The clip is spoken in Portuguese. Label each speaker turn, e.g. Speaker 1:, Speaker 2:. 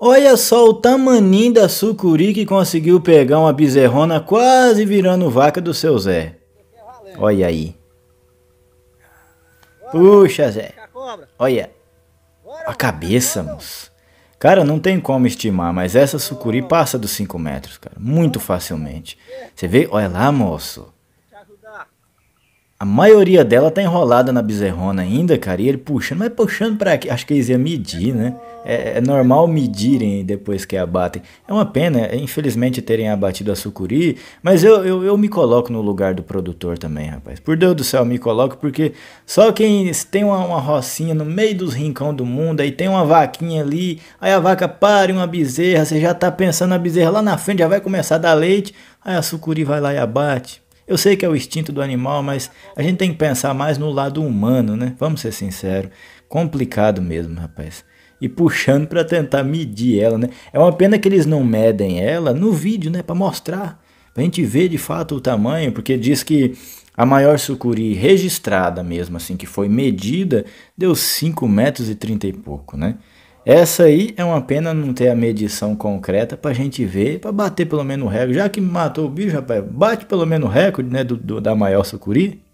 Speaker 1: Olha só o tamanim da sucuri que conseguiu pegar uma bezerrona quase virando vaca do seu Zé. Olha aí. Puxa, Zé. Olha. A cabeça, moço. Cara, não tem como estimar, mas essa sucuri passa dos 5 metros, cara. Muito facilmente. Você vê? Olha lá, moço. A maioria dela tá enrolada na bezerrona ainda, cara. E ele puxando, mas puxando pra quê? Acho que eles iam medir, né? É, é, normal medirem depois que abatem. É uma pena, é, infelizmente, terem abatido a sucuri. Mas eu, eu, eu me coloco no lugar do produtor também, rapaz. Por Deus do céu, me coloco, porque só quem tem uma, uma rocinha no meio dos rincão do mundo, aí tem uma vaquinha ali, aí a vaca para uma bezerra, você já tá pensando na bezerra lá na frente, já vai começar a dar leite, aí a sucuri vai lá e abate. Eu sei que é o instinto do animal, mas a gente tem que pensar mais no lado humano, né? Vamos ser sinceros. Complicado mesmo, rapaz. E puxando para tentar medir ela, né? É uma pena que eles não medem ela no vídeo, né? Para mostrar. Pra gente ver de fato o tamanho, porque diz que a maior sucuri registrada mesmo, assim, que foi medida, deu 5 metros e 30 e pouco, né? Essa aí é uma pena não ter a medição concreta para a gente ver, para bater pelo menos o recorde. Já que matou o bicho, rapaz, bate pelo menos o recorde, né, do, do da maior sucuri.